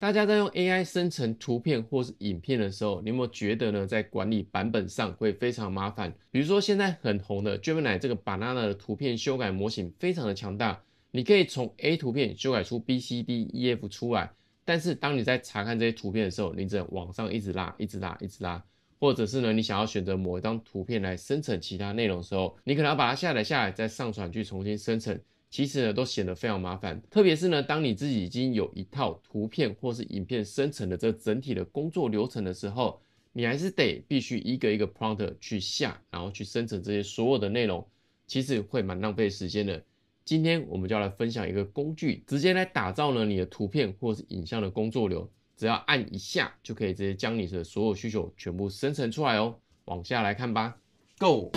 大家在用 AI 生成图片或是影片的时候，你有没有觉得呢，在管理版本上会非常麻烦？比如说现在很红的 Gemini 这个 banana 的图片修改模型非常的强大，你可以从 A 图片修改出 B、C、D、E、F 出来。但是当你在查看这些图片的时候，你只能往上一直拉，一直拉，一直拉。或者是呢，你想要选择某一张图片来生成其他内容的时候，你可能要把它下载下来，再上传去重新生成。其实呢，都显得非常麻烦。特别是呢，当你自己已经有一套图片或是影片生成的这整体的工作流程的时候，你还是得必须一个一个 prompt 去下，然后去生成这些所有的内容，其实会蛮浪费时间的。今天我们就要来分享一个工具，直接来打造呢你的图片或是影像的工作流，只要按一下就可以直接将你的所有需求全部生成出来哦。往下来看吧，Go。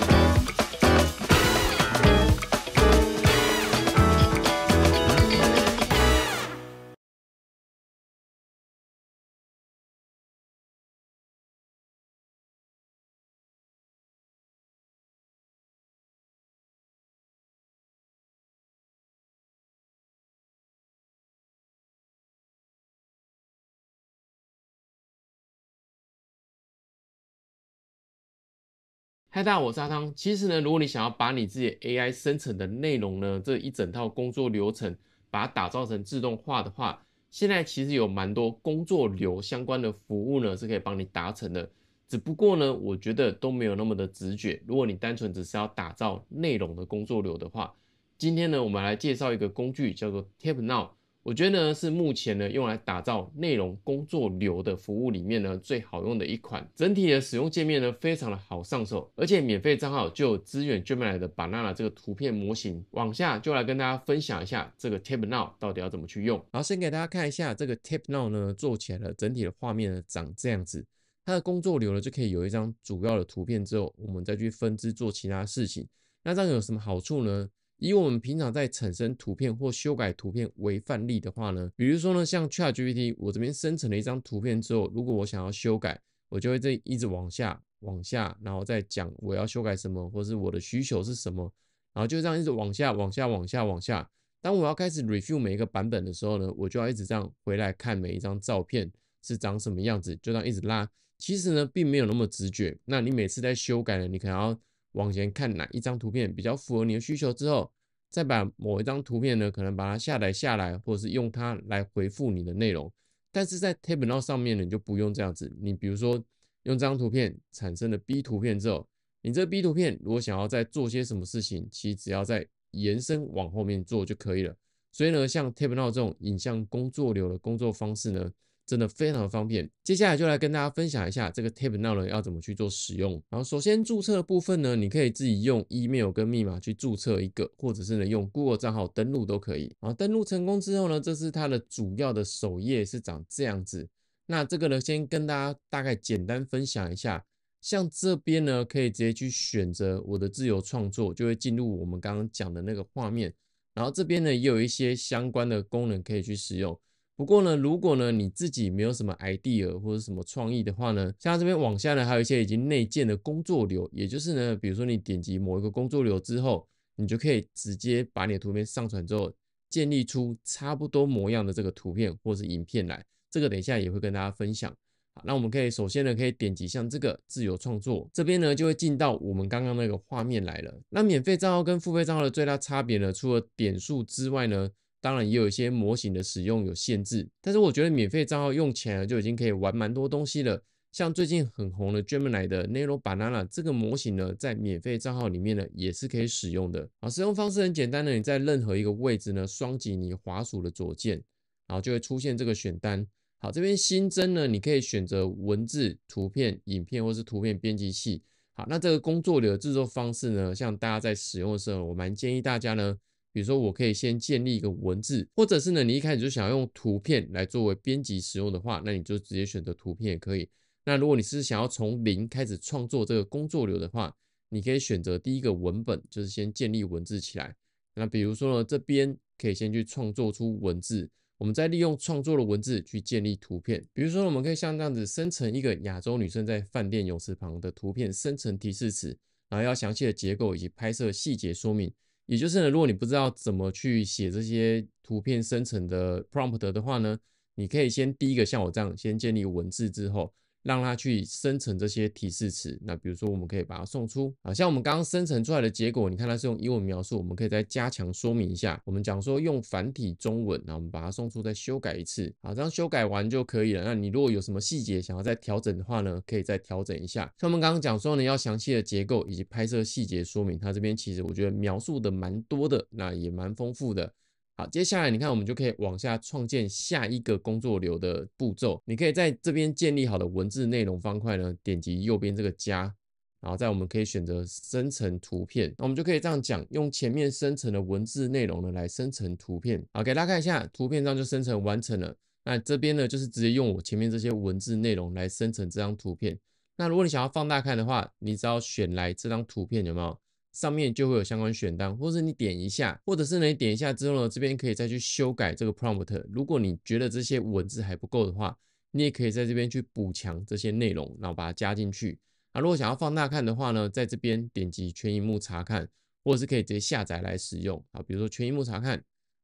嗨，大家，好，我是阿汤。其实呢，如果你想要把你自己 AI 生成的内容呢，这一整套工作流程，把它打造成自动化的话，现在其实有蛮多工作流相关的服务呢，是可以帮你达成的。只不过呢，我觉得都没有那么的直觉。如果你单纯只是要打造内容的工作流的话，今天呢，我们来介绍一个工具，叫做 Tap Now。我觉得呢，是目前呢用来打造内容工作流的服务里面呢最好用的一款。整体的使用界面呢非常的好上手，而且免费账号就有资源专门来的 banana 这个图片模型。往下就来跟大家分享一下这个 Tap Now 到底要怎么去用。然后先给大家看一下这个 Tap Now 呢做起来的整体的画面呢长这样子。它的工作流呢就可以有一张主要的图片之后，我们再去分支做其他事情。那这样有什么好处呢？以我们平常在产生图片或修改图片为范例的话呢，比如说呢，像 Chat GPT，我这边生成了一张图片之后，如果我想要修改，我就会在一直往下、往下，然后再讲我要修改什么，或是我的需求是什么，然后就这样一直往下、往下、往下、往下。当我要开始 review 每一个版本的时候呢，我就要一直这样回来看每一张照片是长什么样子，就这样一直拉。其实呢，并没有那么直觉。那你每次在修改呢，你可能要。往前看哪一张图片比较符合你的需求之后，再把某一张图片呢，可能把它下载下来，或者是用它来回复你的内容。但是在 Tab n o w 上面呢，你就不用这样子。你比如说用这张图片产生的 B 图片之后，你这 B 图片如果想要再做些什么事情，其实只要再延伸往后面做就可以了。所以呢，像 Tab n o w 这种影像工作流的工作方式呢。真的非常的方便，接下来就来跟大家分享一下这个 Tabnol 要怎么去做使用。然后首先注册部分呢，你可以自己用 email 跟密码去注册一个，或者是呢用 Google 账号登录都可以。后登录成功之后呢，这是它的主要的首页是长这样子。那这个呢，先跟大家大概简单分享一下，像这边呢可以直接去选择我的自由创作，就会进入我们刚刚讲的那个画面。然后这边呢也有一些相关的功能可以去使用。不过呢，如果呢你自己没有什么 idea 或者什么创意的话呢，像这边往下呢还有一些已经内建的工作流，也就是呢，比如说你点击某一个工作流之后，你就可以直接把你的图片上传之后，建立出差不多模样的这个图片或者是影片来。这个等一下也会跟大家分享。好，那我们可以首先呢可以点击像这个自由创作这边呢就会进到我们刚刚那个画面来了。那免费账号跟付费账号的最大差别呢，除了点数之外呢？当然也有一些模型的使用有限制，但是我觉得免费账号用起来就已经可以玩蛮多东西了。像最近很红的 Gemini 的 n e r o Banana 这个模型呢，在免费账号里面呢也是可以使用的。啊，使用方式很简单的，你在任何一个位置呢双击你滑鼠的左键，然后就会出现这个选单。好，这边新增呢，你可以选择文字、图片、影片或是图片编辑器。好，那这个工作流制作方式呢，像大家在使用的时候，我蛮建议大家呢。比如说，我可以先建立一个文字，或者是呢，你一开始就想要用图片来作为编辑使用的话，那你就直接选择图片也可以。那如果你是想要从零开始创作这个工作流的话，你可以选择第一个文本，就是先建立文字起来。那比如说呢，这边可以先去创作出文字，我们再利用创作的文字去建立图片。比如说，我们可以像这样子生成一个亚洲女生在饭店泳池旁的图片生成提示词，然后要详细的结构以及拍摄细节说明。也就是呢，如果你不知道怎么去写这些图片生成的 prompt 的话呢，你可以先第一个像我这样先建立文字之后。让它去生成这些提示词。那比如说，我们可以把它送出。啊，像我们刚刚生成出来的结果，你看它是用英文描述，我们可以再加强说明一下。我们讲说用繁体中文，那我们把它送出再修改一次。啊，这样修改完就可以了。那你如果有什么细节想要再调整的话呢，可以再调整一下。像我们刚刚讲说呢，要详细的结构以及拍摄细节说明，它这边其实我觉得描述的蛮多的，那也蛮丰富的。好，接下来你看，我们就可以往下创建下一个工作流的步骤。你可以在这边建立好的文字内容方块呢，点击右边这个加，然后在我们可以选择生成图片。那我们就可以这样讲，用前面生成的文字内容呢来生成图片。好，给大家看一下，图片上就生成完成了。那这边呢就是直接用我前面这些文字内容来生成这张图片。那如果你想要放大看的话，你只要选来这张图片，有没有？上面就会有相关选单，或者是你点一下，或者是呢你点一下之后呢，这边可以再去修改这个 prompt。如果你觉得这些文字还不够的话，你也可以在这边去补强这些内容，然后把它加进去。啊，如果想要放大看的话呢，在这边点击全荧幕查看，或者是可以直接下载来使用啊。比如说全荧幕查看，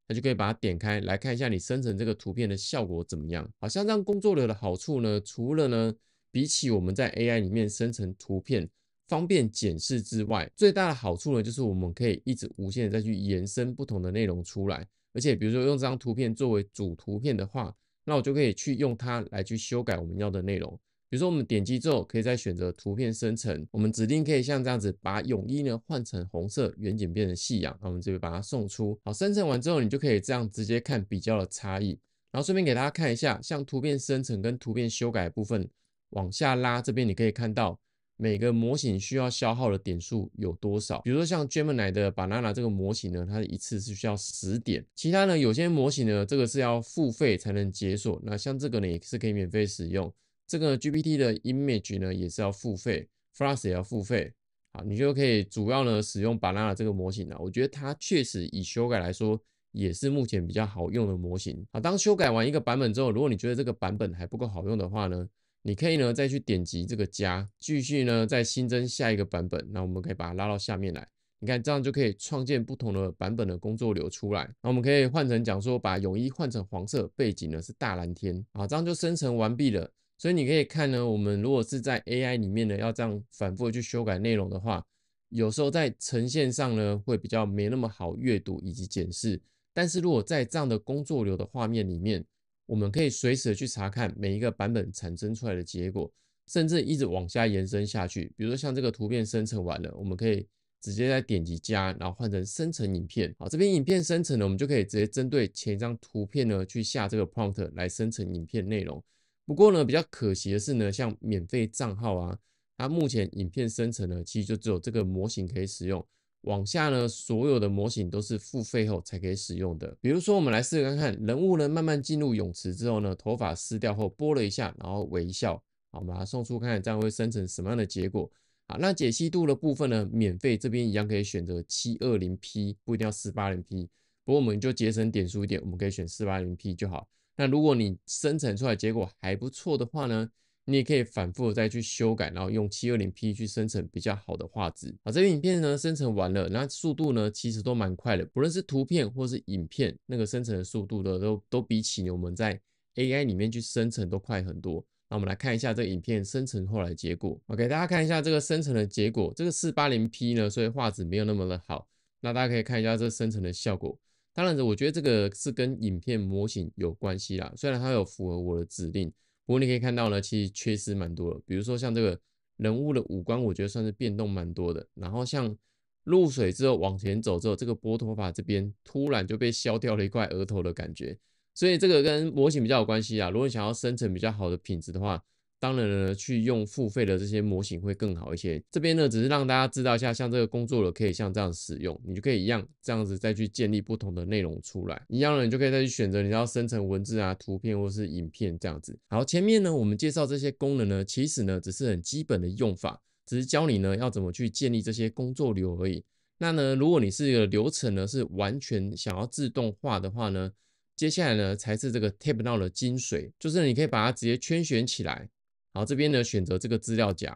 那就可以把它点开来看一下你生成这个图片的效果怎么样。好，像这样工作流的好处呢，除了呢，比起我们在 AI 里面生成图片。方便检视之外，最大的好处呢，就是我们可以一直无限的再去延伸不同的内容出来。而且，比如说用这张图片作为主图片的话，那我就可以去用它来去修改我们要的内容。比如说，我们点击之后，可以再选择图片生成，我们指定可以像这样子，把泳衣呢换成红色，远景变成夕阳，那我们这边把它送出。好，生成完之后，你就可以这样直接看比较的差异。然后顺便给大家看一下，像图片生成跟图片修改部分，往下拉这边你可以看到。每个模型需要消耗的点数有多少？比如说像 Gemini 的 Banana 这个模型呢，它一次是需要十点。其他呢，有些模型呢，这个是要付费才能解锁。那像这个呢，也是可以免费使用。这个 GPT 的 Image 呢，也是要付费 f l s x 也要付费。好，你就可以主要呢使用 Banana 这个模型了。我觉得它确实以修改来说，也是目前比较好用的模型。啊，当修改完一个版本之后，如果你觉得这个版本还不够好用的话呢？你可以呢再去点击这个加，继续呢再新增下一个版本。那我们可以把它拉到下面来，你看这样就可以创建不同的版本的工作流出来。那我们可以换成讲说把泳衣换成黄色，背景呢是大蓝天啊，这样就生成完毕了。所以你可以看呢，我们如果是在 AI 里面呢要这样反复去修改内容的话，有时候在呈现上呢会比较没那么好阅读以及检视。但是如果在这样的工作流的画面里面，我们可以随时去查看每一个版本产生出来的结果，甚至一直往下延伸下去。比如说像这个图片生成完了，我们可以直接再点击加，然后换成生成影片。好，这边影片生成了，我们就可以直接针对前一张图片呢去下这个 prompt 来生成影片内容。不过呢，比较可惜的是呢，像免费账号啊，它目前影片生成呢其实就只有这个模型可以使用。往下呢，所有的模型都是付费后才可以使用的。比如说，我们来试试看看人物呢，慢慢进入泳池之后呢，头发湿掉后拨了一下，然后微笑，好，把它送出看，这样会生成什么样的结果？好，那解析度的部分呢，免费这边一样可以选择七二零 P，不一定要四八零 P。不过我们就节省点数一点，我们可以选四八零 P 就好。那如果你生成出来结果还不错的话呢？你也可以反复的再去修改，然后用七二零 P 去生成比较好的画质啊。这个影片呢生成完了，那速度呢其实都蛮快的，不论是图片或是影片，那个生成的速度的都都比起我们在 AI 里面去生成都快很多。那我们来看一下这个影片生成后来结果。OK，大家看一下这个生成的结果，这个四八零 P 呢，所以画质没有那么的好。那大家可以看一下这生成的效果。当然，我觉得这个是跟影片模型有关系啦，虽然它有符合我的指令。不过你可以看到呢，其实缺失蛮多的。比如说像这个人物的五官，我觉得算是变动蛮多的。然后像入水之后往前走之后，这个波托发这边突然就被削掉了一块额头的感觉，所以这个跟模型比较有关系啊。如果你想要生成比较好的品质的话，当然了，去用付费的这些模型会更好一些。这边呢，只是让大家知道一下，像这个工作了可以像这样使用，你就可以一样这样子再去建立不同的内容出来。一样呢，你就可以再去选择你要生成文字啊、图片或是影片这样子。好，前面呢我们介绍这些功能呢，其实呢只是很基本的用法，只是教你呢要怎么去建立这些工作流而已。那呢，如果你是一个流程呢是完全想要自动化的话呢，接下来呢才是这个 t a b n o w 的精髓，就是你可以把它直接圈选起来。然后这边呢，选择这个资料夹，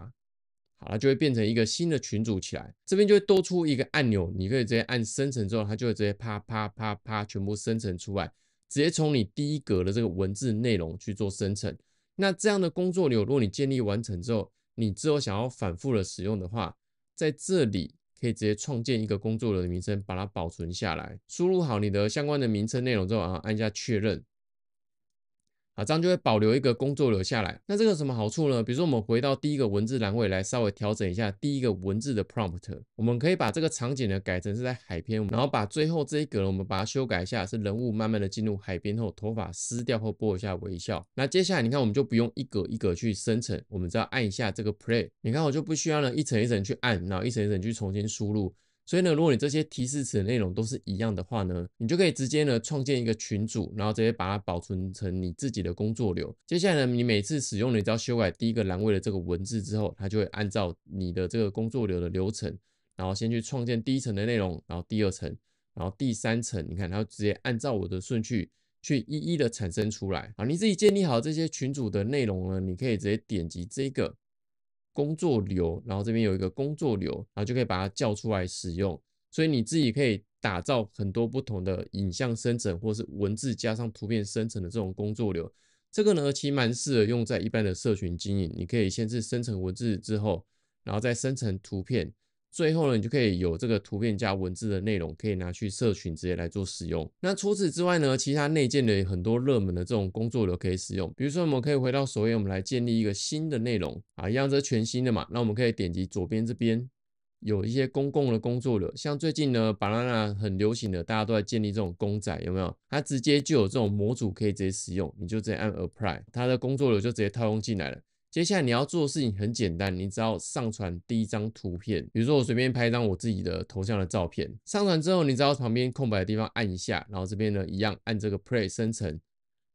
好了，就会变成一个新的群组起来。这边就会多出一个按钮，你可以直接按生成之后，它就会直接啪啪啪啪全部生成出来，直接从你第一格的这个文字内容去做生成。那这样的工作流，如果你建立完成之后，你之后想要反复的使用的话，在这里可以直接创建一个工作的名称，把它保存下来，输入好你的相关的名称内容之后然后按下确认。啊，这样就会保留一个工作流下来。那这个什么好处呢？比如说我们回到第一个文字栏位来稍微调整一下第一个文字的 prompt，我们可以把这个场景呢改成是在海边，然后把最后这一格我们把它修改一下，是人物慢慢的进入海边后头发撕掉后播一下微笑。那接下来你看我们就不用一格一格去生成，我们只要按一下这个 play，你看我就不需要呢一层一层去按，然后一层一层去重新输入。所以呢，如果你这些提示词内容都是一样的话呢，你就可以直接呢创建一个群组，然后直接把它保存成你自己的工作流。接下来呢，你每次使用你只要修改第一个栏位的这个文字之后，它就会按照你的这个工作流的流程，然后先去创建第一层的内容，然后第二层，然后第三层，你看它直接按照我的顺序去一一的产生出来。啊，你自己建立好这些群组的内容呢，你可以直接点击这个。工作流，然后这边有一个工作流，然后就可以把它叫出来使用。所以你自己可以打造很多不同的影像生成，或是文字加上图片生成的这种工作流。这个呢，其实蛮适合用在一般的社群经营。你可以先是生成文字之后，然后再生成图片。最后呢，你就可以有这个图片加文字的内容，可以拿去社群直接来做使用。那除此之外呢，其他内建的很多热门的这种工作流可以使用。比如说，我们可以回到首页，我们来建立一个新的内容啊，一样这全新的嘛。那我们可以点击左边这边有一些公共的工作流，像最近呢，巴 n a 很流行的，大家都在建立这种公仔，有没有？它直接就有这种模组可以直接使用，你就直接按 Apply，它的工作流就直接套用进来了。接下来你要做的事情很简单，你只要上传第一张图片，比如说我随便拍一张我自己的头像的照片。上传之后，你只要旁边空白的地方按一下，然后这边呢一样按这个 Play 生成，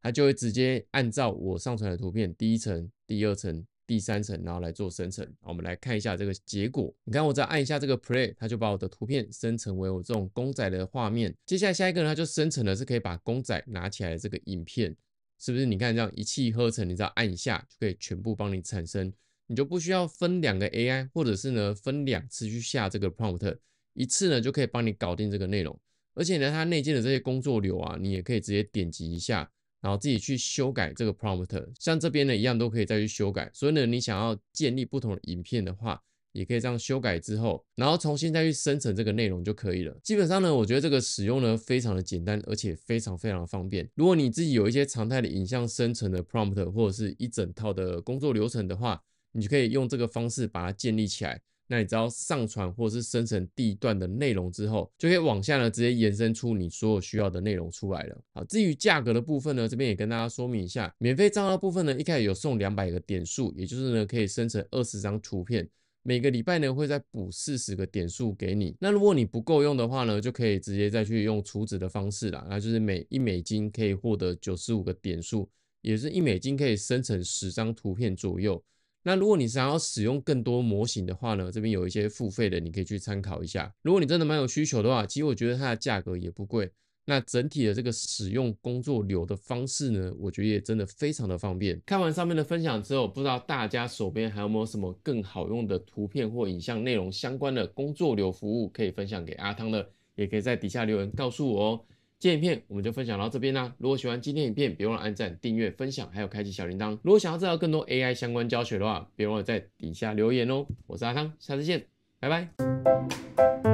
它就会直接按照我上传的图片，第一层、第二层、第三层，然后来做生成。我们来看一下这个结果，你看我再按一下这个 Play，它就把我的图片生成为我这种公仔的画面。接下来下一个呢，它就生成的是可以把公仔拿起来这个影片。是不是你看这样一气呵成？你只要按一下就可以全部帮你产生，你就不需要分两个 AI，或者是呢分两次去下这个 prompt，一次呢就可以帮你搞定这个内容。而且呢，它内建的这些工作流啊，你也可以直接点击一下，然后自己去修改这个 prompt，像这边呢一样都可以再去修改。所以呢，你想要建立不同的影片的话。也可以这样修改之后，然后重新再去生成这个内容就可以了。基本上呢，我觉得这个使用呢非常的简单，而且非常非常的方便。如果你自己有一些常态的影像生成的 prompt 或者是一整套的工作流程的话，你就可以用这个方式把它建立起来。那你只要上传或者是生成第一段的内容之后，就可以往下呢直接延伸出你所有需要的内容出来了。好，至于价格的部分呢，这边也跟大家说明一下，免费账号部分呢一开始有送两百个点数，也就是呢可以生成二十张图片。每个礼拜呢，会再补四十个点数给你。那如果你不够用的话呢，就可以直接再去用储值的方式啦，那就是每一美金可以获得九十五个点数，也是一美金可以生成十张图片左右。那如果你想要使用更多模型的话呢，这边有一些付费的，你可以去参考一下。如果你真的蛮有需求的话，其实我觉得它的价格也不贵。那整体的这个使用工作流的方式呢，我觉得也真的非常的方便。看完上面的分享之后，不知道大家手边还有没有什么更好用的图片或影像内容相关的工作流服务可以分享给阿汤的，也可以在底下留言告诉我哦。今天影片我们就分享到这边啦。如果喜欢今天影片，别忘了按赞、订阅、分享，还有开启小铃铛。如果想要知道更多 AI 相关教学的话，别忘了在底下留言哦。我是阿汤，下次见，拜拜。